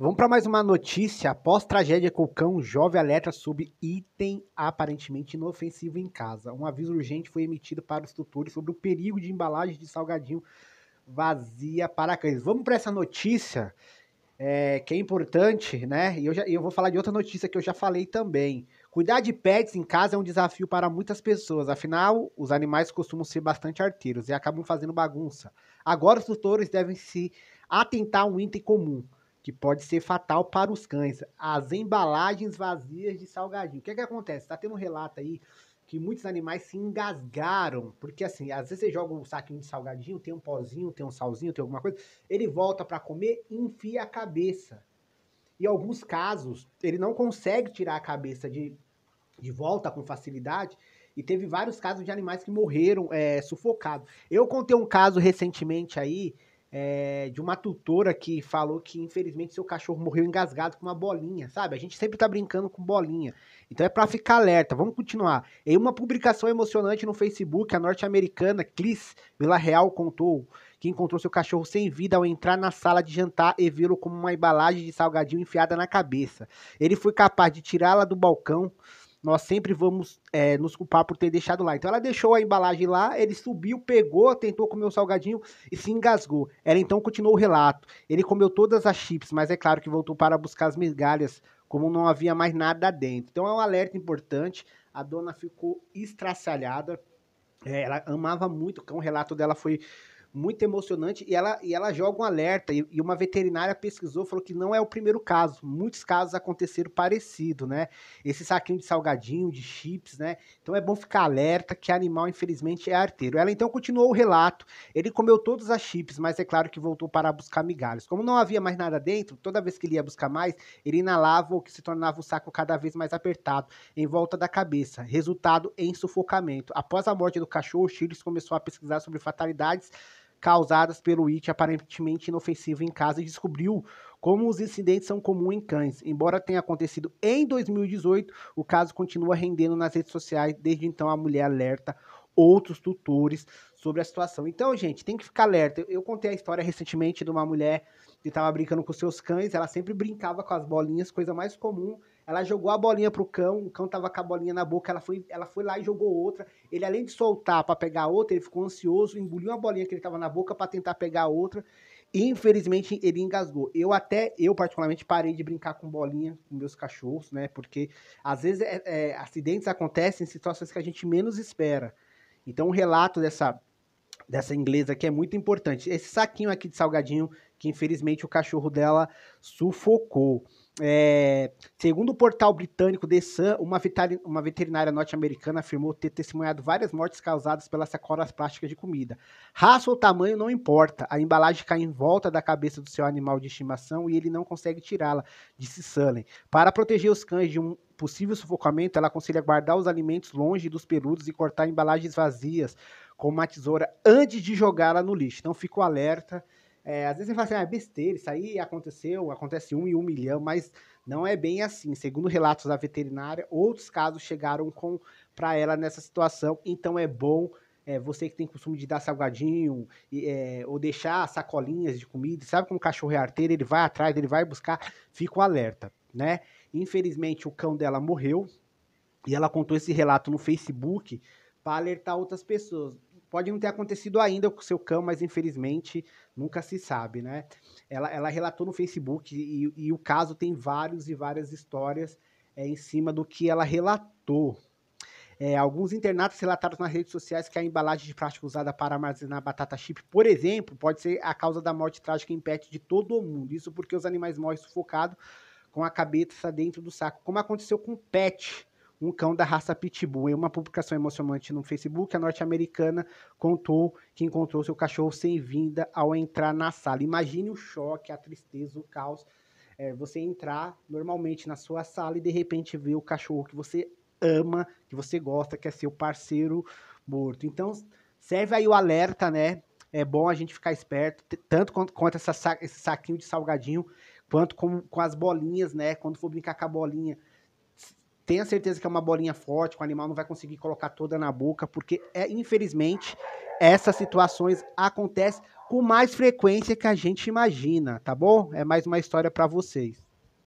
Vamos para mais uma notícia. Após tragédia com o cão, jovem alerta sobre item aparentemente inofensivo em casa. Um aviso urgente foi emitido para os tutores sobre o perigo de embalagens de salgadinho vazia para cães. Vamos para essa notícia é, que é importante, né? E eu, já, eu vou falar de outra notícia que eu já falei também. Cuidar de pets em casa é um desafio para muitas pessoas, afinal, os animais costumam ser bastante arteiros e acabam fazendo bagunça. Agora, os tutores devem se atentar a um item comum que pode ser fatal para os cães. As embalagens vazias de salgadinho. O que, é que acontece? Está tendo um relato aí que muitos animais se engasgaram, porque assim, às vezes você joga um saquinho de salgadinho, tem um pozinho, tem um salzinho, tem alguma coisa, ele volta para comer enfia a cabeça. Em alguns casos, ele não consegue tirar a cabeça de, de volta com facilidade, e teve vários casos de animais que morreram é, sufocados. Eu contei um caso recentemente aí é, de uma tutora que falou que infelizmente seu cachorro morreu engasgado com uma bolinha, sabe? A gente sempre tá brincando com bolinha. Então é para ficar alerta. Vamos continuar. Em uma publicação emocionante no Facebook, a norte-americana Chris Villarreal contou que encontrou seu cachorro sem vida ao entrar na sala de jantar e vê-lo como uma embalagem de salgadinho enfiada na cabeça. Ele foi capaz de tirá-la do balcão nós sempre vamos é, nos culpar por ter deixado lá. Então ela deixou a embalagem lá, ele subiu, pegou, tentou comer o salgadinho e se engasgou. Ela então continuou o relato. Ele comeu todas as chips, mas é claro que voltou para buscar as migalhas, como não havia mais nada dentro. Então é um alerta importante. A dona ficou estraçalhada. É, ela amava muito o cão. O relato dela foi muito emocionante. E ela, e ela joga um alerta. E, e, uma veterinária pesquisou, falou que não é o primeiro caso. Muitos casos aconteceram parecido, né? Esse saquinho de salgadinho, de chips, né? Então é bom ficar alerta que animal, infelizmente, é arteiro. Ela então continuou o relato. Ele comeu todas as chips, mas é claro que voltou para buscar migalhas. Como não havia mais nada dentro, toda vez que ele ia buscar mais, ele inalava o que se tornava o saco cada vez mais apertado em volta da cabeça. Resultado em sufocamento. Após a morte do cachorro, Chiles começou a pesquisar sobre fatalidades causadas pelo it aparentemente inofensivo em casa e descobriu como os incidentes são comuns em cães. Embora tenha acontecido em 2018, o caso continua rendendo nas redes sociais. Desde então, a mulher alerta outros tutores sobre a situação. Então, gente, tem que ficar alerta. Eu, contei a história recentemente de uma mulher que estava brincando com seus cães, ela sempre brincava com as bolinhas, coisa mais comum. Ela jogou a bolinha pro cão, o cão tava com a bolinha na boca, ela foi, ela foi lá e jogou outra. Ele além de soltar para pegar outra, ele ficou ansioso, engoliu uma bolinha que ele tava na boca para tentar pegar outra. E, infelizmente ele engasgou. Eu até, eu particularmente parei de brincar com bolinha com meus cachorros, né? Porque às vezes é, é, acidentes acontecem em situações que a gente menos espera. Então, o relato dessa, dessa inglesa aqui é muito importante. Esse saquinho aqui de salgadinho, que infelizmente o cachorro dela sufocou. É, segundo o portal britânico The Sun, uma, veterinária norte-americana afirmou ter testemunhado várias mortes causadas pelas sacolas plásticas de comida. Raça ou tamanho não importa, a embalagem cai em volta da cabeça do seu animal de estimação e ele não consegue tirá-la, disse Sullen. Para proteger os cães de um possível sufocamento, ela aconselha guardar os alimentos longe dos peludos e cortar embalagens vazias com uma tesoura antes de jogá-la no lixo. Então, fico alerta. É, às vezes você fala assim, ah, é besteira, isso aí aconteceu, acontece um em um milhão, mas não é bem assim. Segundo relatos da veterinária, outros casos chegaram com para ela nessa situação, então é bom é, você que tem costume de dar salgadinho é, ou deixar sacolinhas de comida, sabe como o cachorro é arteiro, ele vai atrás, ele vai buscar, fica o alerta, né? Infelizmente o cão dela morreu e ela contou esse relato no Facebook para alertar outras pessoas. Pode não ter acontecido ainda com o seu cão, mas infelizmente nunca se sabe, né? Ela, ela relatou no Facebook e, e o caso tem vários e várias histórias é, em cima do que ela relatou. É, alguns internatos relataram nas redes sociais que a embalagem de plástico usada para armazenar batata chip, por exemplo, pode ser a causa da morte trágica em pet de todo mundo. Isso porque os animais morrem sufocados com a cabeça dentro do saco, como aconteceu com o pet um cão da raça Pitbull. Em uma publicação emocionante no Facebook, a norte-americana contou que encontrou seu cachorro sem vinda ao entrar na sala. Imagine o choque, a tristeza, o caos. É, você entrar normalmente na sua sala e de repente ver o cachorro que você ama, que você gosta, que é seu parceiro morto. Então, serve aí o alerta, né? É bom a gente ficar esperto, tanto quanto, quanto essa, esse saquinho de salgadinho, quanto com, com as bolinhas, né? Quando for brincar com a bolinha, Tenha certeza que é uma bolinha forte, que o animal não vai conseguir colocar toda na boca, porque é infelizmente essas situações acontecem com mais frequência que a gente imagina, tá bom? É mais uma história para vocês.